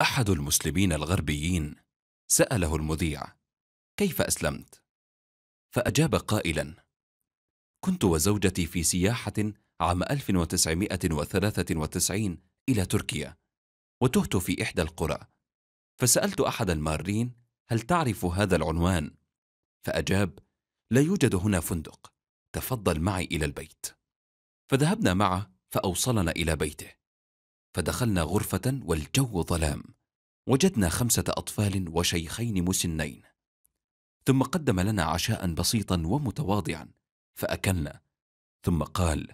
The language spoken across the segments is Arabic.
أحد المسلمين الغربيين سأله المذيع: كيف أسلمت؟ فأجاب قائلا: كنت وزوجتي في سياحة عام 1993 إلى تركيا، وتهت في إحدى القرى، فسألت أحد المارين: هل تعرف هذا العنوان؟ فأجاب: لا يوجد هنا فندق، تفضل معي إلى البيت. فذهبنا معه فأوصلنا إلى بيته. فدخلنا غرفة والجو ظلام وجدنا خمسة أطفال وشيخين مسنين ثم قدم لنا عشاء بسيطا ومتواضعا فأكلنا ثم قال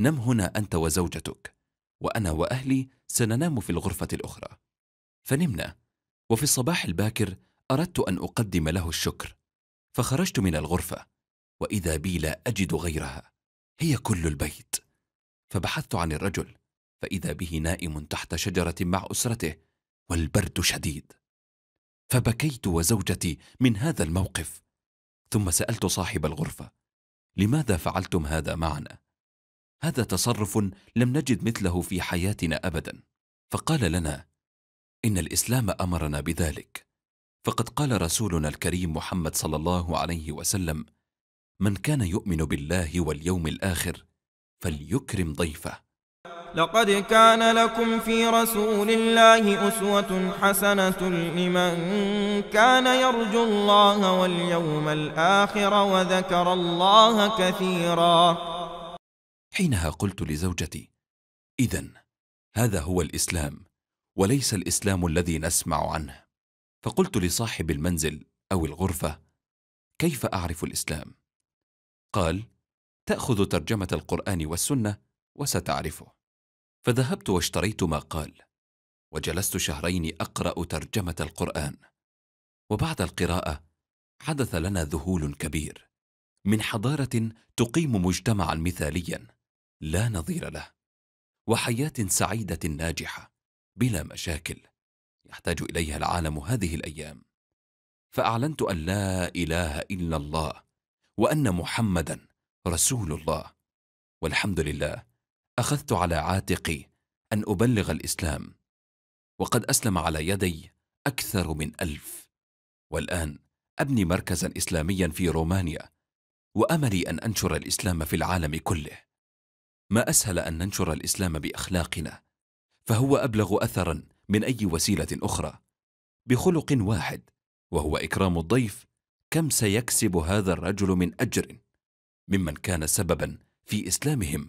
نم هنا أنت وزوجتك وأنا وأهلي سننام في الغرفة الأخرى فنمنا وفي الصباح الباكر أردت أن أقدم له الشكر فخرجت من الغرفة وإذا بي لا أجد غيرها هي كل البيت فبحثت عن الرجل فإذا به نائم تحت شجرة مع أسرته والبرد شديد فبكيت وزوجتي من هذا الموقف ثم سألت صاحب الغرفة لماذا فعلتم هذا معنا؟ هذا تصرف لم نجد مثله في حياتنا أبدا فقال لنا إن الإسلام أمرنا بذلك فقد قال رسولنا الكريم محمد صلى الله عليه وسلم من كان يؤمن بالله واليوم الآخر فليكرم ضيفه لقد كان لكم في رسول الله أسوة حسنة لمن كان يرجو الله واليوم الآخر وذكر الله كثيرا حينها قلت لزوجتي إذا هذا هو الإسلام وليس الإسلام الذي نسمع عنه فقلت لصاحب المنزل أو الغرفة كيف أعرف الإسلام؟ قال تأخذ ترجمة القرآن والسنة وستعرفه فذهبت واشتريت ما قال وجلست شهرين اقرا ترجمه القران وبعد القراءه حدث لنا ذهول كبير من حضاره تقيم مجتمعا مثاليا لا نظير له وحياه سعيده ناجحه بلا مشاكل يحتاج اليها العالم هذه الايام فاعلنت ان لا اله الا الله وان محمدا رسول الله والحمد لله أخذت على عاتقي أن أبلغ الإسلام وقد أسلم على يدي أكثر من ألف والآن أبني مركزا إسلاميا في رومانيا وأملي أن أنشر الإسلام في العالم كله ما أسهل أن ننشر الإسلام بأخلاقنا فهو أبلغ أثرا من أي وسيلة أخرى بخلق واحد وهو إكرام الضيف كم سيكسب هذا الرجل من أجر ممن كان سببا في إسلامهم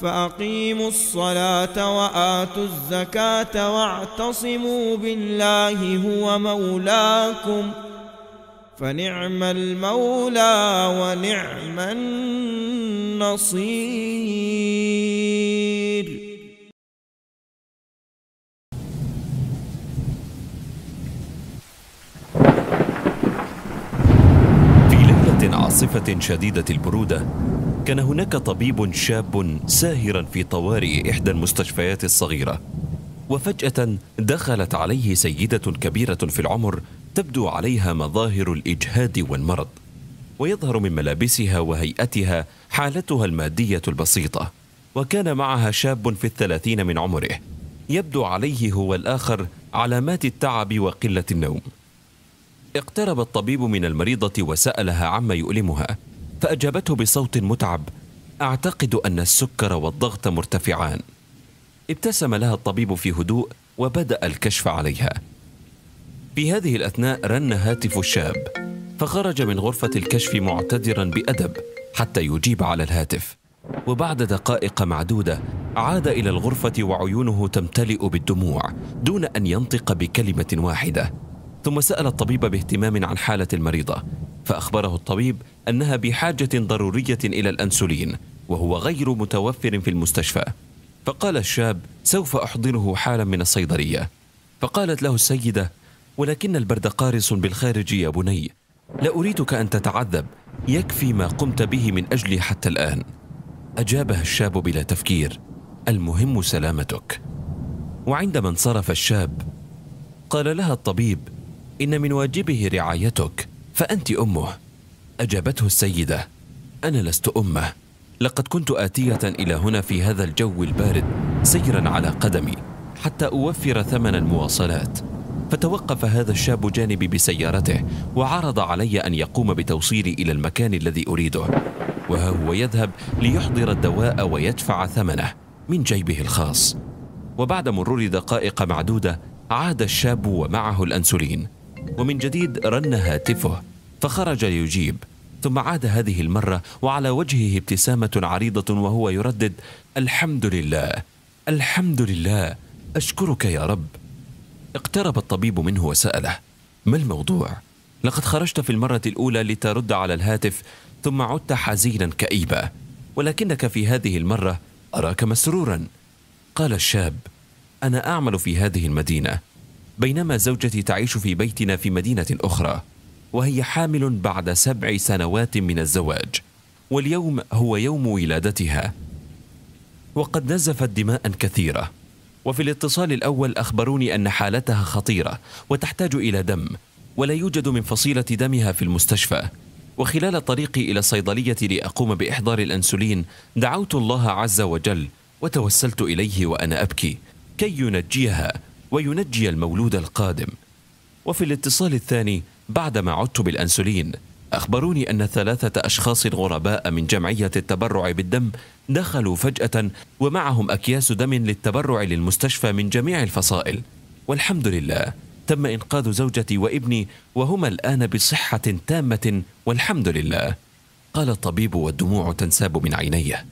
فأقيموا الصلاة وآتوا الزكاة واعتصموا بالله هو مولاكم فنعم المولى ونعم النصير في ليلة عاصفة شديدة البرودة كان هناك طبيب شاب ساهرا في طوارئ إحدى المستشفيات الصغيرة وفجأة دخلت عليه سيدة كبيرة في العمر تبدو عليها مظاهر الإجهاد والمرض ويظهر من ملابسها وهيئتها حالتها المادية البسيطة وكان معها شاب في الثلاثين من عمره يبدو عليه هو الآخر علامات التعب وقلة النوم اقترب الطبيب من المريضة وسألها عما يؤلمها فأجابته بصوت متعب أعتقد أن السكر والضغط مرتفعان ابتسم لها الطبيب في هدوء وبدأ الكشف عليها في هذه الأثناء رن هاتف الشاب فخرج من غرفة الكشف معتذرا بأدب حتى يجيب على الهاتف وبعد دقائق معدودة عاد إلى الغرفة وعيونه تمتلئ بالدموع دون أن ينطق بكلمة واحدة ثم سأل الطبيب باهتمام عن حالة المريضة فأخبره الطبيب أنها بحاجة ضرورية إلى الأنسولين وهو غير متوفر في المستشفى فقال الشاب سوف أحضره حالا من الصيدلية فقالت له السيدة ولكن البرد قارس بالخارج يا بني لا أريدك أن تتعذب يكفي ما قمت به من أجلي حتى الآن أجابها الشاب بلا تفكير المهم سلامتك وعندما انصرف الشاب قال لها الطبيب إن من واجبه رعايتك فأنت أمه أجابته السيدة أنا لست أمه لقد كنت آتية إلى هنا في هذا الجو البارد سيرا على قدمي حتى أوفر ثمن المواصلات فتوقف هذا الشاب جانبي بسيارته وعرض علي أن يقوم بتوصيلي إلى المكان الذي أريده وها هو يذهب ليحضر الدواء ويدفع ثمنه من جيبه الخاص وبعد مرور دقائق معدودة عاد الشاب ومعه الأنسولين ومن جديد رن هاتفه فخرج ليجيب ثم عاد هذه المرة وعلى وجهه ابتسامة عريضة وهو يردد الحمد لله الحمد لله أشكرك يا رب اقترب الطبيب منه وسأله ما الموضوع؟ لقد خرجت في المرة الأولى لترد على الهاتف ثم عدت حزينا كئيبا ولكنك في هذه المرة أراك مسرورا قال الشاب أنا أعمل في هذه المدينة بينما زوجتي تعيش في بيتنا في مدينة أخرى وهي حامل بعد سبع سنوات من الزواج واليوم هو يوم ولادتها وقد نزفت دماء كثيرة وفي الاتصال الأول أخبروني أن حالتها خطيرة وتحتاج إلى دم ولا يوجد من فصيلة دمها في المستشفى وخلال طريقي إلى الصيدلية لأقوم بإحضار الأنسولين دعوت الله عز وجل وتوسلت إليه وأنا أبكي كي ينجيها وينجي المولود القادم وفي الاتصال الثاني بعدما عدت بالأنسولين أخبروني أن ثلاثة أشخاص غرباء من جمعية التبرع بالدم دخلوا فجأة ومعهم أكياس دم للتبرع للمستشفى من جميع الفصائل والحمد لله تم إنقاذ زوجتي وابني وهما الآن بصحة تامة والحمد لله قال الطبيب والدموع تنساب من عينيه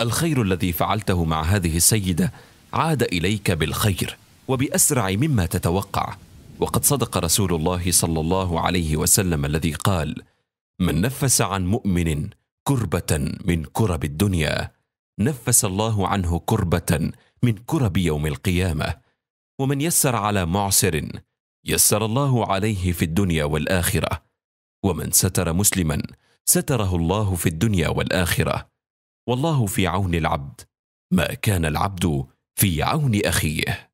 الخير الذي فعلته مع هذه السيدة عاد إليك بالخير وباسرع مما تتوقع وقد صدق رسول الله صلى الله عليه وسلم الذي قال من نفس عن مؤمن كربه من كرب الدنيا نفس الله عنه كربه من كرب يوم القيامه ومن يسر على معسر يسر الله عليه في الدنيا والاخره ومن ستر مسلما ستره الله في الدنيا والاخره والله في عون العبد ما كان العبد في عون اخيه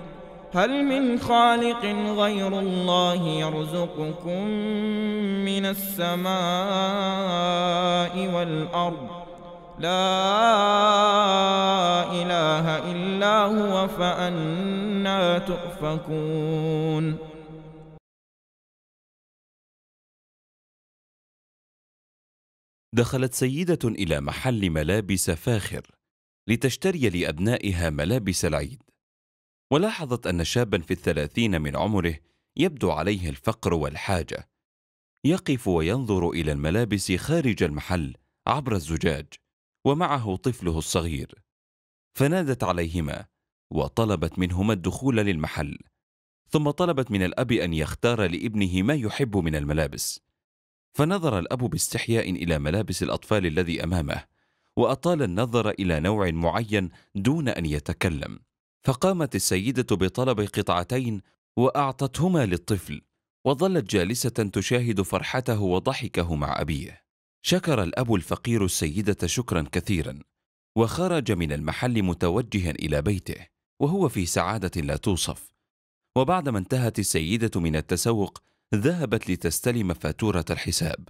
هل من خالق غير الله يرزقكم من السماء والأرض لا إله إلا هو فأنا تؤفكون دخلت سيدة إلى محل ملابس فاخر لتشتري لأبنائها ملابس العيد ولاحظت أن شابا في الثلاثين من عمره يبدو عليه الفقر والحاجة يقف وينظر إلى الملابس خارج المحل عبر الزجاج ومعه طفله الصغير فنادت عليهما وطلبت منهما الدخول للمحل ثم طلبت من الأب أن يختار لابنه ما يحب من الملابس فنظر الأب باستحياء إلى ملابس الأطفال الذي أمامه وأطال النظر إلى نوع معين دون أن يتكلم فقامت السيدة بطلب قطعتين وأعطتهما للطفل وظلت جالسة تشاهد فرحته وضحكه مع أبيه شكر الأب الفقير السيدة شكرا كثيرا وخرج من المحل متوجها إلى بيته وهو في سعادة لا توصف وبعدما انتهت السيدة من التسوق ذهبت لتستلم فاتورة الحساب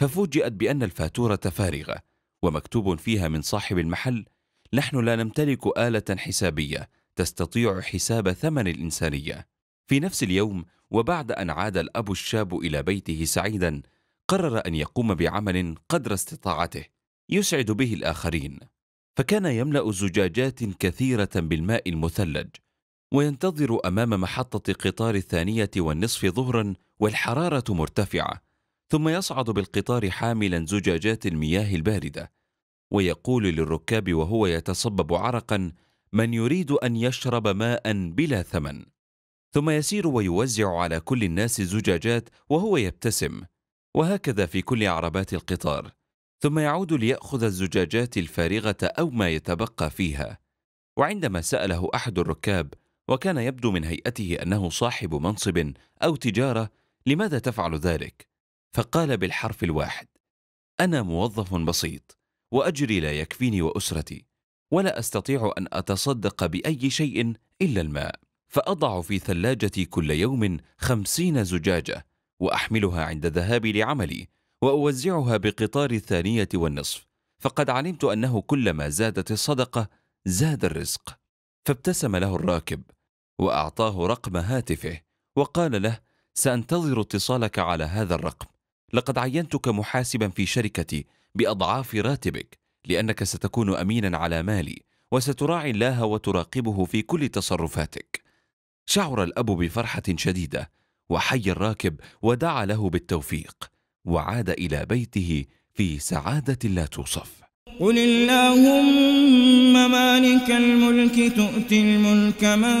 ففوجئت بأن الفاتورة فارغة ومكتوب فيها من صاحب المحل نحن لا نمتلك آلة حسابية تستطيع حساب ثمن الإنسانية في نفس اليوم وبعد أن عاد الأب الشاب إلى بيته سعيدا قرر أن يقوم بعمل قدر استطاعته يسعد به الآخرين فكان يملأ زجاجات كثيرة بالماء المثلج وينتظر أمام محطة قطار الثانية والنصف ظهرا والحرارة مرتفعة ثم يصعد بالقطار حاملا زجاجات المياه الباردة ويقول للركاب وهو يتصبب عرقا من يريد ان يشرب ماء بلا ثمن ثم يسير ويوزع على كل الناس زجاجات وهو يبتسم وهكذا في كل عربات القطار ثم يعود لياخذ الزجاجات الفارغه او ما يتبقى فيها وعندما ساله احد الركاب وكان يبدو من هيئته انه صاحب منصب او تجاره لماذا تفعل ذلك فقال بالحرف الواحد انا موظف بسيط واجري لا يكفيني واسرتي ولا أستطيع أن أتصدق بأي شيء إلا الماء فأضع في ثلاجتي كل يوم خمسين زجاجة وأحملها عند ذهابي لعملي وأوزعها بقطار الثانية والنصف فقد علمت أنه كلما زادت الصدقة زاد الرزق فابتسم له الراكب وأعطاه رقم هاتفه وقال له سأنتظر اتصالك على هذا الرقم لقد عينتك محاسبا في شركتي بأضعاف راتبك لأنك ستكون أمينا على مالي وستراعي الله وتراقبه في كل تصرفاتك شعر الأب بفرحة شديدة وحي الراكب ودعا له بالتوفيق وعاد إلى بيته في سعادة لا توصف قل اللهم مالك الملك تؤتي الملك من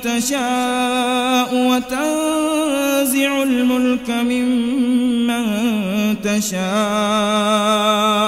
تشاء وتنزع الملك ممن تشاء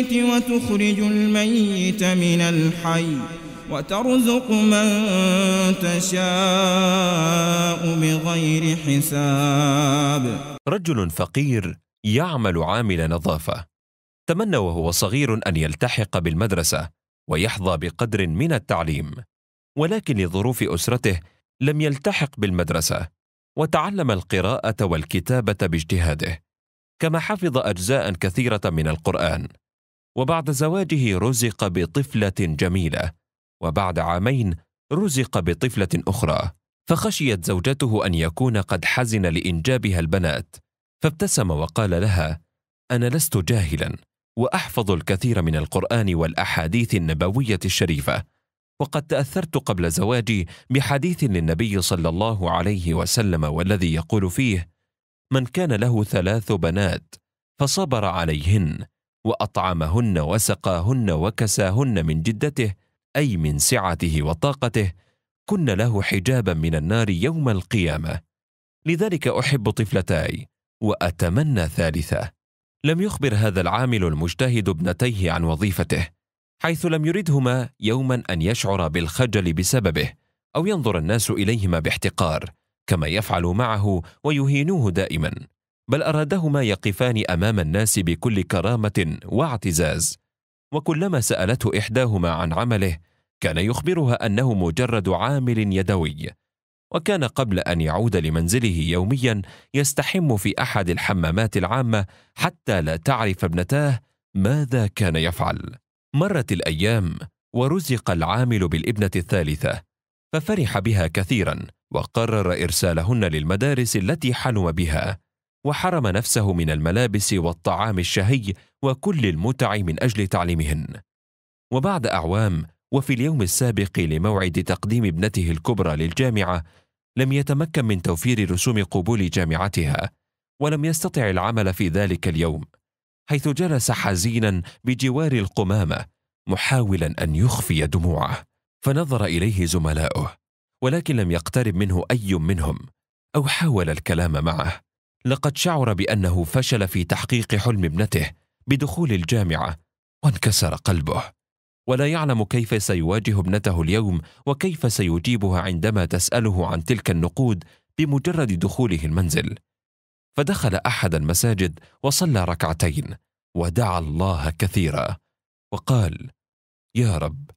الميت وتخرج الميت من الحي وترزق من تشاء بغير حساب رجل فقير يعمل عامل نظافة تمنى وهو صغير أن يلتحق بالمدرسة ويحظى بقدر من التعليم ولكن لظروف أسرته لم يلتحق بالمدرسة وتعلم القراءة والكتابة باجتهاده كما حفظ أجزاء كثيرة من القرآن وبعد زواجه رزق بطفله جميله وبعد عامين رزق بطفله اخرى فخشيت زوجته ان يكون قد حزن لانجابها البنات فابتسم وقال لها انا لست جاهلا واحفظ الكثير من القران والاحاديث النبويه الشريفه وقد تاثرت قبل زواجي بحديث للنبي صلى الله عليه وسلم والذي يقول فيه من كان له ثلاث بنات فصبر عليهن واطعمهن وسقاهن وكساهن من جدته اي من سعته وطاقته كن له حجابا من النار يوم القيامه لذلك احب طفلتاي واتمنى ثالثه لم يخبر هذا العامل المجتهد ابنتيه عن وظيفته حيث لم يردهما يوما ان يشعر بالخجل بسببه او ينظر الناس اليهما باحتقار كما يفعل معه ويهينوه دائما بل ارادهما يقفان امام الناس بكل كرامه واعتزاز وكلما سالته احداهما عن عمله كان يخبرها انه مجرد عامل يدوي وكان قبل ان يعود لمنزله يوميا يستحم في احد الحمامات العامه حتى لا تعرف ابنتاه ماذا كان يفعل مرت الايام ورزق العامل بالابنه الثالثه ففرح بها كثيرا وقرر ارسالهن للمدارس التي حلم بها وحرم نفسه من الملابس والطعام الشهي وكل المتع من اجل تعليمهن وبعد اعوام وفي اليوم السابق لموعد تقديم ابنته الكبرى للجامعه لم يتمكن من توفير رسوم قبول جامعتها ولم يستطع العمل في ذلك اليوم حيث جلس حزينا بجوار القمامه محاولا ان يخفي دموعه فنظر اليه زملاؤه ولكن لم يقترب منه اي منهم او حاول الكلام معه لقد شعر بأنه فشل في تحقيق حلم ابنته بدخول الجامعة وانكسر قلبه ولا يعلم كيف سيواجه ابنته اليوم وكيف سيجيبها عندما تسأله عن تلك النقود بمجرد دخوله المنزل فدخل أحد المساجد وصلى ركعتين ودعا الله كثيرا وقال يا رب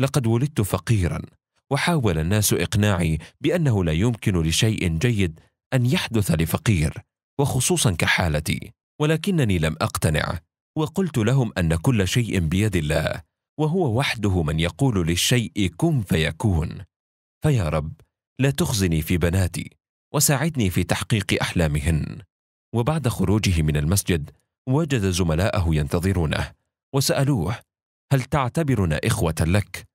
لقد ولدت فقيرا وحاول الناس إقناعي بأنه لا يمكن لشيء جيد أن يحدث لفقير وخصوصا كحالتي ولكنني لم اقتنع وقلت لهم ان كل شيء بيد الله وهو وحده من يقول للشيء كن فيكون فيا رب لا تخزني في بناتي وساعدني في تحقيق احلامهن وبعد خروجه من المسجد وجد زملاءه ينتظرونه وسالوه هل تعتبرنا اخوه لك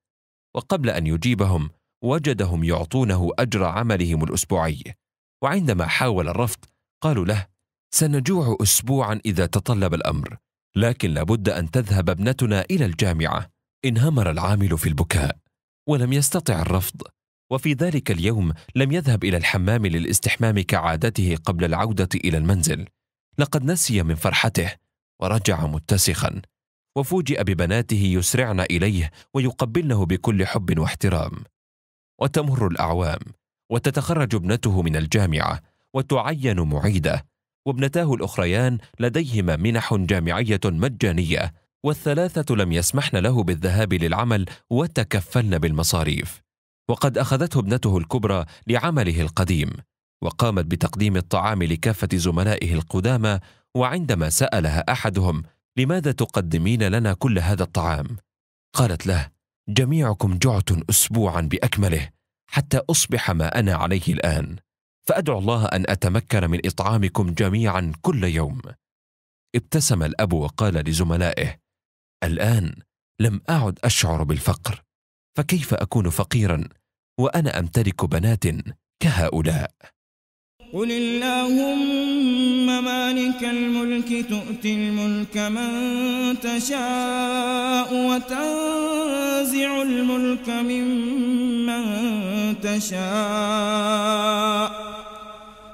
وقبل ان يجيبهم وجدهم يعطونه اجر عملهم الاسبوعي وعندما حاول الرفض قالوا له سنجوع اسبوعا اذا تطلب الامر لكن لابد ان تذهب ابنتنا الى الجامعه انهمر العامل في البكاء ولم يستطع الرفض وفي ذلك اليوم لم يذهب الى الحمام للاستحمام كعادته قبل العوده الى المنزل لقد نسي من فرحته ورجع متسخا وفوجئ ببناته يسرعن اليه ويقبلنه بكل حب واحترام وتمر الاعوام وتتخرج ابنته من الجامعه وتعين معيده وابنتاه الاخريان لديهما منح جامعيه مجانيه والثلاثه لم يسمحن له بالذهاب للعمل وتكفلن بالمصاريف وقد اخذته ابنته الكبرى لعمله القديم وقامت بتقديم الطعام لكافه زملائه القدامى وعندما سالها احدهم لماذا تقدمين لنا كل هذا الطعام قالت له جميعكم جعت اسبوعا باكمله حتى اصبح ما انا عليه الان فادعو الله ان اتمكن من اطعامكم جميعا كل يوم ابتسم الاب وقال لزملائه الان لم اعد اشعر بالفقر فكيف اكون فقيرا وانا امتلك بنات كهؤلاء قل اللهم مالك الملك تؤتي الملك من تشاء وتنزع الملك ممن تشاء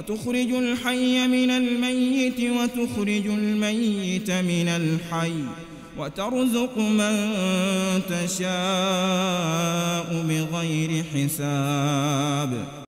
وتخرج الحي من الميت وتخرج الميت من الحي وترزق من تشاء بغير حساب